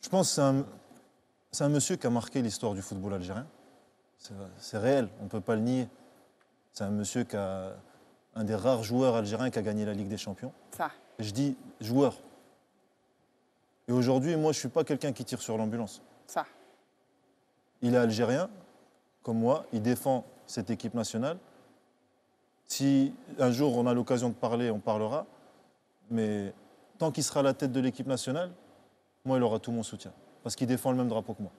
Je pense que c'est un, monsieur qui a marqué l'histoire du football algérien. C'est, réel, on ne peut pas le nier. C'est un monsieur qui a un des rares joueurs algériens qui a gagné la Ligue des Champions. Ça. Je dis joueur. Et aujourd'hui, moi, je ne suis pas quelqu'un qui tire sur l'ambulance. Ça. Il est algérien, comme moi, il défend cette équipe nationale. Si un jour on a l'occasion de parler, on parlera. Mais tant qu'il sera à la tête de l'équipe nationale, moi, il aura tout mon soutien. Parce qu'il défend le même drapeau que moi.